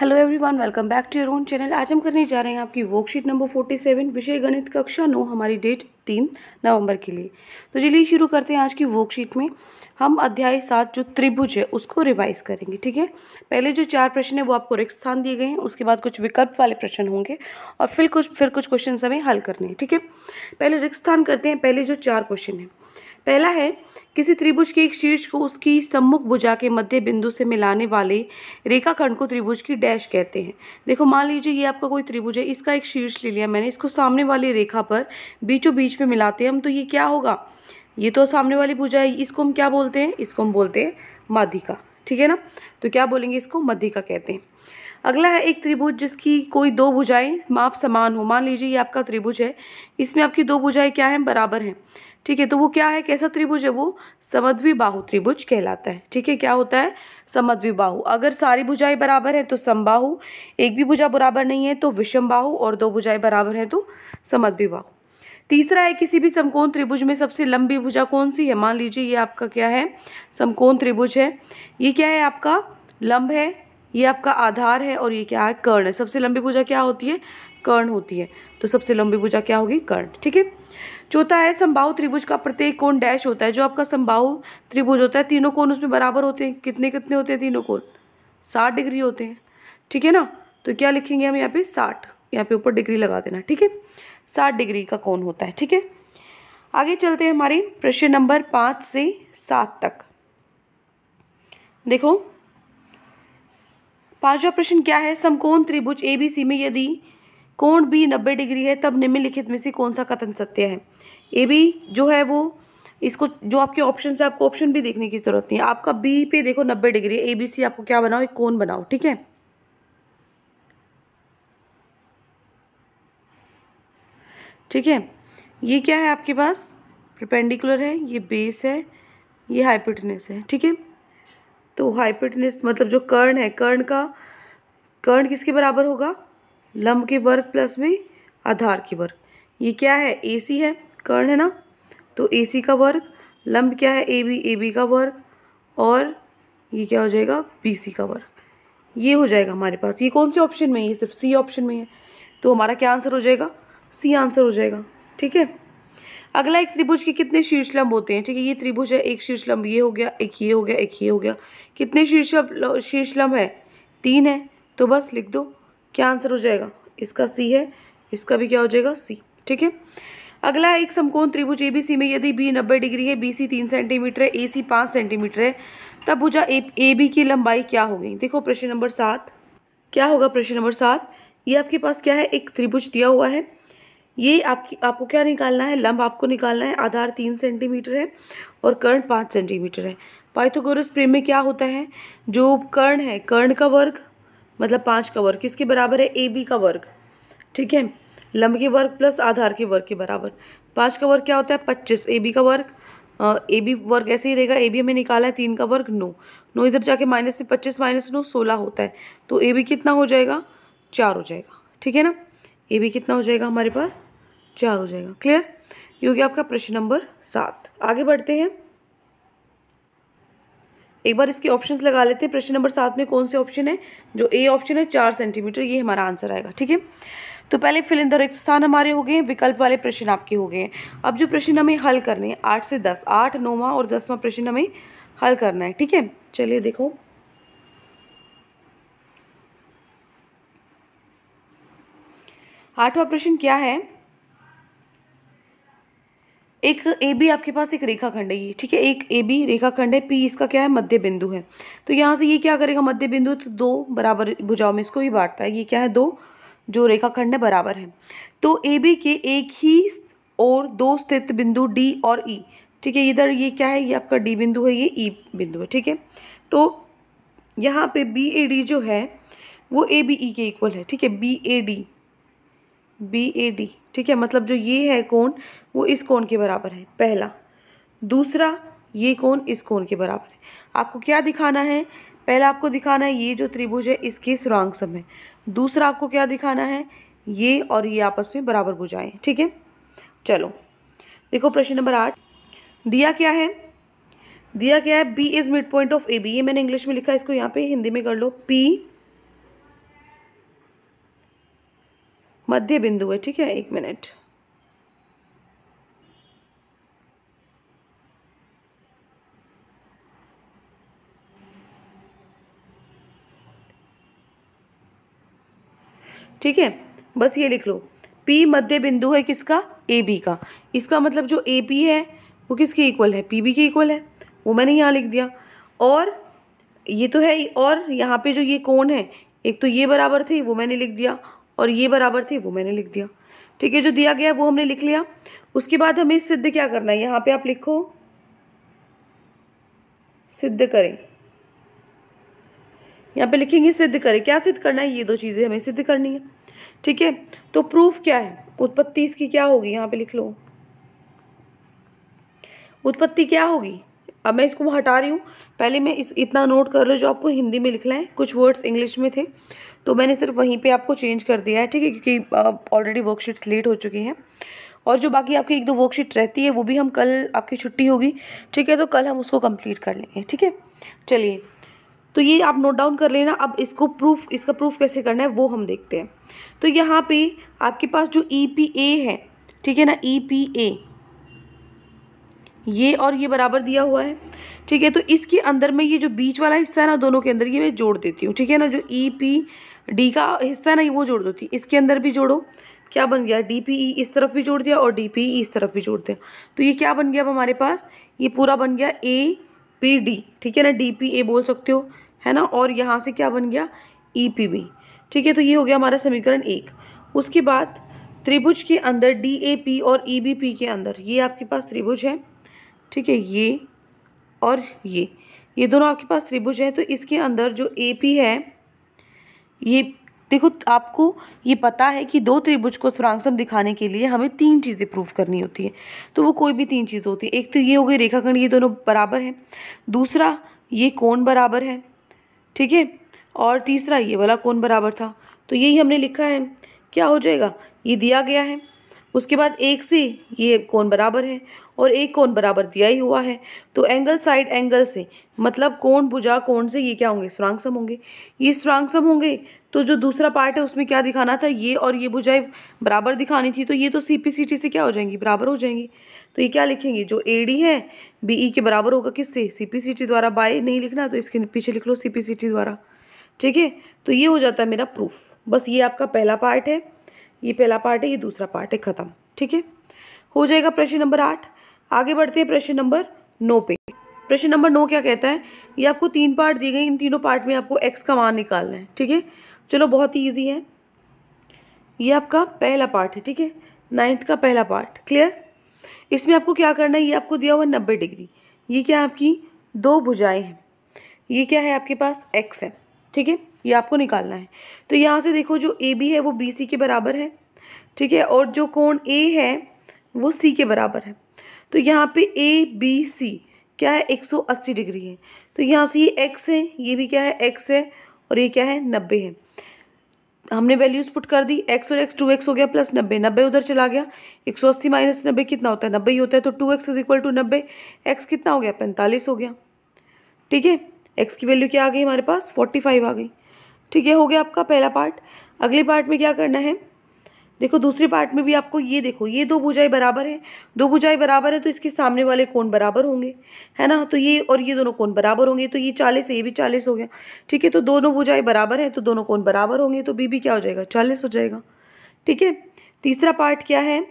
hello everyone welcome back to your own channel आज हम करने जा रहे हैं आपकी वर्कशीट नंबर फोर्टी सेवन विषय गणित कक्षा नौ हमारी डेट तीन नवंबर के लिए तो चलिए शुरू करते हैं आज की वर्कशीट में हम अध्याय सात जो त्रिभुज है उसको रिवाइज करेंगे ठीक है पहले जो चार प्रश्न है वो आपको रिक्त स्थान दिए गए हैं उसके बाद कुछ विकल्प वाले प्रश्न होंगे और फिर कुछ फिर कुछ क्वेश्चन हमें हल करने हैं ठीक है पहले रिक्त स्थान करते हैं पहले जो चार क्वेश्चन हैं पहला है किसी त्रिभुज के एक शीर्ष को उसकी सम्मुख भुजा के मध्य बिंदु से मिलाने वाले रेखाखंड को त्रिभुज की डैश कहते हैं देखो मान लीजिए ये आपका कोई त्रिभुज है इसका एक शीर्ष ले लिया मैंने इसको सामने वाली रेखा पर बीचों बीच में मिलाते हैं हम तो ये क्या होगा ये तो सामने वाली भुजा है इसको हम क्या बोलते हैं इसको हम बोलते हैं माधिका ठीक है ना तो क्या बोलेंगे इसको मध्यिका कहते हैं अगला है एक त्रिभुज जिसकी कोई दो भुजाएं माप समान हो मान लीजिए ये आपका त्रिभुज है इसमें आपकी दो भुजाएं क्या हैं बराबर हैं ठीक है तो वो क्या है कैसा त्रिभुज है वो समद्वी बाहु त्रिभुज कहलाता है ठीक है क्या होता है समद्वी बाहु अगर सारी भुजाएं बराबर हैं तो समबाहु एक भी भुजा बराबर नहीं है तो विषम बाहु और दो भुजाएं बराबर हैं तो समद्वी बाहु तीसरा है किसी भी समकोण त्रिभुज में सबसे लंबी भुजा कौन सी है मान लीजिए ये आपका क्या है समकोण त्रिभुज है ये क्या है आपका लंब है ये आपका आधार है और ये क्या है कर्ण है सबसे लंबी भुजा क्या होती है कर्ण होती है तो सबसे लंबी भुजा क्या होगी कर्ण ठीक है चौथा है संभाव त्रिभुज का प्रत्येक कोण डैश होता है जो आपका संभाव त्रिभुज होता है तीनों कोण उसमें बराबर होते हैं कितने कितने होते हैं तीनों कोण साठ डिग्री होते हैं ठीक है ना तो क्या लिखेंगे हम यहाँ पे साठ यहाँ पे ऊपर डिग्री लगा देना ठीक है साठ डिग्री का कोण होता है ठीक है आगे चलते हैं हमारे प्रश्न नंबर पाँच से सात तक देखो पांचवा प्रश्न क्या है समकोण त्रिभुज ए बी सी में यदि कोण बी नब्बे डिग्री है तब निम्नलिखित में से कौन सा कथन सत्य है ए बी जो है वो इसको जो आपके ऑप्शन है आपको ऑप्शन भी देखने की जरूरत नहीं है आपका बी पे देखो नब्बे डिग्री है ए बी सी आपको क्या बनाओ एक कोण बनाओ ठीक है ठीक है ये क्या है आपके पास प्रिपेंडिकुलर है ये बेस है ये हाइपिटनेस है ठीक है तो हाइपिटनेस मतलब जो कर्ण है कर्ण का कर्ण किसके बराबर होगा लंब के वर्ग प्लस में आधार के वर्ग ये क्या है ए सी है कर्ण है ना तो ए सी का वर्ग लंब क्या है ए बी ए बी का वर्ग और ये क्या हो जाएगा बी सी का वर्ग ये हो जाएगा हमारे पास ये कौन से ऑप्शन में है ये सिर्फ सी ऑप्शन में है तो हमारा क्या आंसर हो जाएगा सी आंसर हो जाएगा ठीक है अगला एक त्रिभुज के कितने लंब होते हैं ठीक है ये त्रिभुज है एक लंब ये हो गया एक ये हो गया एक ये हो गया कितने शीर्ष लंब है तीन है तो बस लिख दो क्या आंसर हो जाएगा इसका सी है इसका भी क्या हो जाएगा सी ठीक है अगला एक समकोण त्रिभुज एबीसी में यदि बी नब्बे डिग्री है बी सी तीन सेंटीमीटर है ए सी पाँच सेंटीमीटर है तब भुजा ए बी की लंबाई क्या हो गई देखो प्रश्न नंबर सात क्या होगा प्रश्न नंबर सात ये आपके पास क्या है एक त्रिभुज दिया हुआ है ये आपकी आपको क्या निकालना है लंब आपको निकालना है आधार तीन सेंटीमीटर है और कर्ण पाँच सेंटीमीटर है पाइथागोरस प्रेम में क्या होता है जो कर्ण है कर्ण का वर्ग मतलब पाँच का वर्ग किसके बराबर है ए बी का वर्ग ठीक है लंब के वर्ग प्लस आधार के वर्ग के बराबर पाँच का वर्ग क्या होता है पच्चीस ए बी का वर्ग ए बी वर्ग ऐसे ही रहेगा ए बी हमें निकाला है तीन का वर्ग नौ नौ इधर जाके माइनस में पच्चीस माइनस नौ सोलह होता है तो ए बी कितना हो जाएगा चार हो जाएगा ठीक है ना ए बी कितना हो जाएगा हमारे पास चार हो जाएगा क्लियर ये हो गया आपका प्रश्न नंबर सात आगे बढ़ते हैं एक बार इसके ऑप्शंस लगा लेते हैं प्रश्न नंबर सात में कौन से ऑप्शन है जो ए ऑप्शन है चार सेंटीमीटर ये हमारा आंसर आएगा ठीक है तो पहले फिल इन द रिक्त स्थान हमारे हो गए हैं विकल्प वाले प्रश्न आपके हो गए हैं अब जो प्रश्न हमें हल करने हैं आठ से दस आठ नौवा और दसवां प्रश्न हमें हल करना है ठीक है चलिए देखो आठवां प्रश्न क्या है एक ए बी आपके पास एक रेखाखंड है ये ठीक है एक ए बी रेखाखंड है पी इसका क्या है मध्य बिंदु है तो यहाँ से ये क्या करेगा मध्य बिंदु तो दो बराबर भुजाओं में इसको ही बांटता है ये क्या है दो जो रेखाखंड है बराबर है तो ए बी के एक ही और दो स्थित बिंदु डी और ई e, ठीक है इधर ये क्या है ये आपका डी बिंदु है ये ई e बिंदु है ठीक है तो यहाँ पे बी ए डी जो है वो ए बी ई के इक्वल है ठीक है B A D B A D ठीक है मतलब जो ये है कोण वो इस कोण के बराबर है पहला दूसरा ये कोण इस कोण के बराबर है आपको क्या दिखाना है पहला आपको दिखाना है ये जो त्रिभुज है इसके सुरांग सम है दूसरा आपको क्या दिखाना है ये और ये आपस में बराबर बुझाएं ठीक है चलो देखो प्रश्न नंबर आठ दिया क्या है दिया क्या है B is mid point of A B ये मैंने इंग्लिश में लिखा है इसको यहाँ पे हिंदी में कर लो पी मध्य बिंदु है ठीक है एक मिनट ठीक है बस ये लिख लो पी मध्य बिंदु है किसका ए बी का इसका मतलब जो ए पी है वो किसके इक्वल है पी बी के इक्वल है वो मैंने यहाँ लिख दिया और ये तो है और यहाँ पे जो ये कोण है एक तो ये बराबर थे वो मैंने लिख दिया और ये बराबर थी वो मैंने लिख दिया ठीक है जो दिया गया वो हमने लिख लिया उसके बाद हमें सिद्ध क्या करना है यहाँ पे आप लिखो सिद्ध करें यहाँ पे लिखेंगे सिद्ध करें क्या सिद्ध करना है ये दो चीज़ें हमें सिद्ध करनी है ठीक है तो प्रूफ क्या है उत्पत्ति इसकी क्या होगी यहाँ पे लिख लो उत्पत्ति क्या होगी अब मैं इसको हटा रही हूँ पहले मैं इस इतना नोट कर लो जो आपको हिंदी में लिखना है कुछ वर्ड्स इंग्लिश में थे तो मैंने सिर्फ वहीं पे आपको चेंज कर दिया है ठीक है क्योंकि ऑलरेडी वर्कशीट्स लेट हो चुकी हैं और जो बाकी आपकी एक दो वर्कशीट रहती है वो भी हम कल आपकी छुट्टी होगी ठीक है तो कल हम उसको कम्प्लीट कर लेंगे ठीक है चलिए तो ये आप नोट डाउन कर लेना अब इसको प्रूफ इसका प्रूफ कैसे करना है वो हम देखते हैं तो यहाँ पर आपके पास जो ई पी ए है ठीक है ना ई पी ए ये और ये बराबर दिया हुआ है ठीक है तो इसके अंदर में ये जो बीच वाला हिस्सा है ना दोनों के अंदर ये मैं जोड़ देती हूँ ठीक है ना जो ई पी डी का हिस्सा है ना ये वो जोड़ देती इसके अंदर भी जोड़ो क्या बन गया डी पी ई इस तरफ भी जोड़ दिया और डी पी ई इस तरफ भी जोड़ दिया तो ये क्या बन गया अब हमारे पास ये पूरा बन गया ए पी डी ठीक है ना डी पी ए बोल सकते हो है ना और यहाँ से क्या बन गया ई पी बी ठीक है तो ये हो गया हमारा समीकरण एक उसके बाद त्रिभुज के अंदर डी ए पी और ई बी पी के अंदर ये आपके पास त्रिभुज है ठीक है ये और ये ये दोनों आपके पास त्रिभुज है तो इसके अंदर जो ए पी है ये देखो आपको ये पता है कि दो त्रिभुज को स्वरांगसम दिखाने के लिए हमें तीन चीज़ें प्रूव करनी होती है तो वो कोई भी तीन चीज़ होती है एक तो ये हो गई रेखाखंड ये दोनों बराबर हैं दूसरा ये कोण बराबर है ठीक है और तीसरा ये वाला कोण बराबर था तो यही हमने लिखा है क्या हो जाएगा ये दिया गया है उसके बाद एक से ये कोण बराबर है और एक कोण बराबर दिया ही हुआ है तो एंगल साइड एंगल से मतलब कोण भुजा कोण से ये क्या होंगे स्वांग सम होंगे ये स्वांग सम होंगे तो जो दूसरा पार्ट है उसमें क्या दिखाना था ये और ये भुजाएं बराबर दिखानी थी तो ये तो सी पी सी टी से क्या हो जाएंगी बराबर हो जाएंगी तो ये क्या लिखेंगे जो ए डी है बी ई e के बराबर होगा किससे सी पी सी टी द्वारा बाय नहीं लिखना तो इसके पीछे लिख लो सी पी सी टी द्वारा ठीक है तो ये हो जाता है मेरा प्रूफ बस ये आपका पहला पार्ट है ये पहला पार्ट है ये दूसरा पार्ट है ख़त्म ठीक है हो जाएगा प्रश्न नंबर आठ आगे बढ़ते हैं प्रश्न नंबर नौ पे प्रश्न नंबर नौ क्या कहता है ये आपको तीन पार्ट दिए गए इन तीनों पार्ट में आपको एक्स का मान निकालना है ठीक है चलो बहुत ही ईजी है ये आपका पहला पार्ट है ठीक है नाइन्थ का पहला पार्ट क्लियर इसमें आपको क्या करना है ये आपको दिया हुआ नब्बे डिग्री ये क्या आपकी दो भुजाएं हैं ये क्या है आपके पास एक्स है ठीक है ये आपको निकालना है तो यहाँ से देखो जो ए बी है वो बी सी के बराबर है ठीक है और जो कोण ए है वो सी के बराबर है तो यहाँ पे ए बी सी क्या है 180 डिग्री है तो यहाँ से ये एक्स है ये भी क्या है एक्स है और ये क्या है नब्बे है हमने वैल्यूज़ पुट कर दी एक्स और एक्स टू एक्स हो गया प्लस नब्बे नब्बे उधर चला गया एक सौ अस्सी माइनस नब्बे कितना होता है नब्बे ही होता है तो two x is equal to नब्बे एक्स कितना हो गया पैंतालीस हो गया ठीक है एक्स की वैल्यू क्या आ गई हमारे पास फोर्टी फाइव आ गई ठीक है हो गया आपका पहला पार्ट अगले पार्ट में क्या करना है देखो दूसरे पार्ट में भी आपको ये देखो ये दो भुजाएं बराबर हैं दो भुजाएं बराबर है तो इसके सामने वाले कोण बराबर होंगे है ना तो ये और ये दोनों कोण बराबर होंगे तो ये चालीस ये भी चालीस हो गया ठीक है तो दोनों भुजाएं बराबर हैं तो दोनों कोण बराबर होंगे तो बी भी क्या हो जाएगा चालीस हो जाएगा ठीक है तीसरा पार्ट क्या है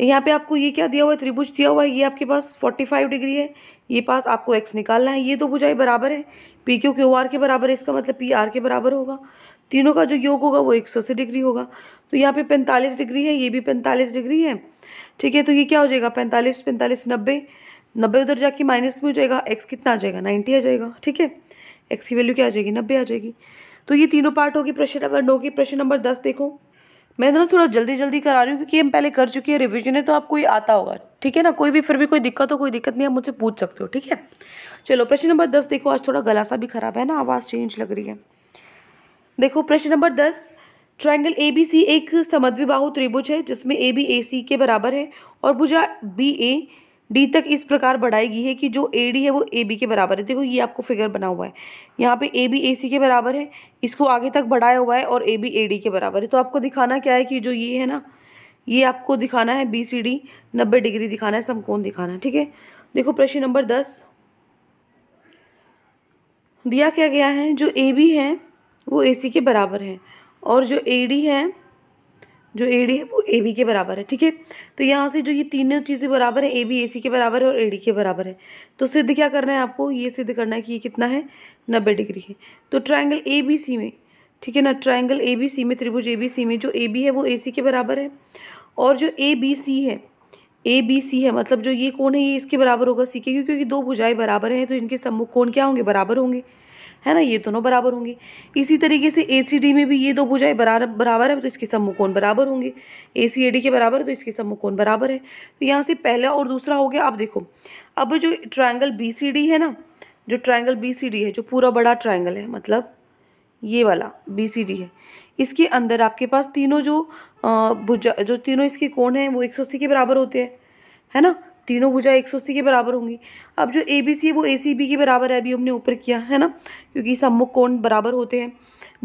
यहाँ पर आपको ये क्या दिया हुआ है त्रिभुज दिया हुआ है ये आपके पास फोर्टी फाइव डिग्री है ये पास आपको एक्स निकालना है ये दो भुजाएँ बराबर है पी क्यू आर के बराबर है इसका मतलब पी आर के बराबर होगा तीनों का जो योग होगा वो एक सौ अस्सी डिग्री होगा तो यहाँ पे पैंतालीस डिग्री है ये भी पैंतालीस डिग्री है ठीक है तो ये क्या हो जाएगा पैंतालीस पैंतालीस नब्बे नब्बे उधर जाके माइनस में हो जाएगा एक्स कितना आ जाएगा नाइन्टी आ जाएगा ठीक है एक्स की वैल्यू क्या आ जाएगी नब्बे आ जाएगी तो ये तीनों पार्ट होगी प्रश्न नंबर नौ की प्रश्न नंबर दस देखो मैं ना थोड़ा जल्दी जल्दी करा रही हूँ क्योंकि हम पहले कर चुके हैं रिविजन है तो आपको ये आता होगा ठीक है ना कोई भी फिर भी कोई दिक्कत हो कोई दिक्कत नहीं आप मुझसे पूछ सकते हो ठीक है चलो प्रश्न नंबर दस देखो आज थोड़ा गला सा भी खराब है ना आवाज़ चेंज लग रही है देखो प्रश्न नंबर दस ट्रायंगल ए बी सी एक समद्विबाहु त्रिभुज है जिसमें ए बी ए सी के बराबर है और भुजा बी ए डी तक इस प्रकार बढ़ाई गई है कि जो ए डी है वो ए बी के बराबर है देखो ये आपको फिगर बना हुआ है यहाँ पे ए बी ए सी के बराबर है इसको आगे तक बढ़ाया हुआ है और ए बी ए डी के बराबर है तो आपको दिखाना क्या है कि जो ये है ना ये आपको दिखाना है बी सी डी नब्बे डिग्री दिखाना है समकोण दिखाना है ठीक है देखो प्रश्न नंबर दस दिया क्या गया है जो ए बी है वो ए सी के बराबर है और जो ए डी है जो ए डी है वो ए के बराबर है ठीक है तो यहाँ से जो ये तीनों चीज़ें बराबर है ए बी ए सी के बराबर है और ए डी के बराबर है तो सिद्ध क्या करना है आपको ये सिद्ध करना है कि ये कितना है नब्बे डिग्री है तो ट्राइंगल ए बी सी में ठीक है ना ट्राइंगल ए बी सी में त्रिभुज ए बी सी में जो ए बी है वो ए सी के बराबर है और जो ए बी सी है ए बी सी है मतलब जो ये कोण है ये इसके बराबर होगा सी के क्योंकि दो भुजाएं बराबर हैं तो इनके सम्मुख कोण क्या होंगे बराबर होंगे है ना ये दोनों बराबर होंगे इसी तरीके से ए सी डी में भी ये दो भुजाएं बराबर बराबर है तो इसके समकोण बराबर होंगे ए सी ए डी के बराबर है तो इसके समकोण बराबर है तो यहाँ से पहला और दूसरा हो गया अब देखो अब जो ट्राइंगल बी सी डी है ना जो ट्राइंगल बी सी डी है जो पूरा बड़ा ट्राइंगल है मतलब ये वाला बी सी डी है इसके अंदर आपके पास तीनों जो भुजा जो तीनों इसके कोण हैं वो एक सौ अस्सी के बराबर होते हैं है ना तीनों भुजा एक सौ अस्सी के बराबर होंगी अब जो ए बी सी है वो ए सी बी के बराबर है अभी हमने ऊपर किया है ना क्योंकि सम्मुख कोण बराबर होते हैं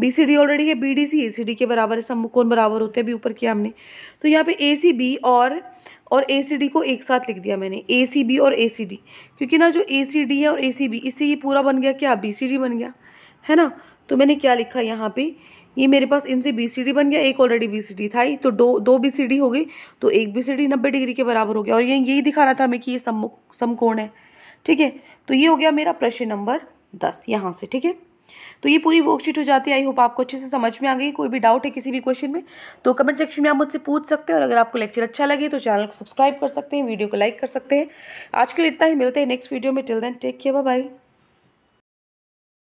बी सी डी ऑलरेडी है B D C A C D के बराबर है सम्मुख कोण बराबर होते हैं अभी ऊपर किया हमने तो यहाँ पे ए सी बी और और ए सी डी को एक साथ लिख दिया मैंने ए सी बी और ए सी डी क्योंकि ना जो ए सी डी है और ए सी बी इससे ये पूरा बन गया क्या बी सी डी बन गया है ना तो मैंने क्या लिखा यहाँ पर ये मेरे पास इनसे बी सी डी बन गया एक ऑलरेडी बी सी डी था ही तो दो दो बी सी डी हो गई तो एक बी सी डी नब्बे डिग्री के बराबर हो गया और ये यही दिखा रहा था हमें कि ये सम्मुख समकोण है ठीक है तो ये हो गया मेरा प्रश्न नंबर दस यहाँ से ठीक है तो ये पूरी वर्कशीट हो जाती है आई होप आपको अच्छे से समझ में आ गई कोई भी डाउट है किसी भी क्वेश्चन में तो कमेंट सेक्शन में आप मुझसे पूछ सकते हैं और अगर आपको लेक्चर अच्छा लगे तो चैनल को सब्सक्राइब कर सकते हैं वीडियो को लाइक कर सकते हैं आज के लिए इतना ही मिलते हैं नेक्स्ट वीडियो में till then take care bye